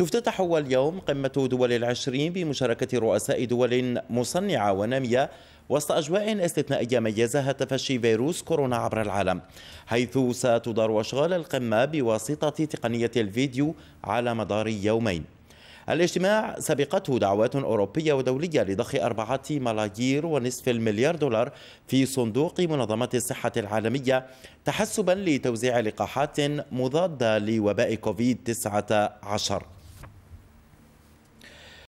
تفتتح أول قمة دول العشرين بمشاركة رؤساء دول مصنعة ونامية وسط أجواء استثنائية ميزها تفشي فيروس كورونا عبر العالم حيث ستدار أشغال القمة بواسطة تقنية الفيديو على مدار يومين الاجتماع سبقته دعوات أوروبية ودولية لضخ أربعة ملايير ونصف المليار دولار في صندوق منظمة الصحة العالمية تحسبا لتوزيع لقاحات مضادة لوباء كوفيد 19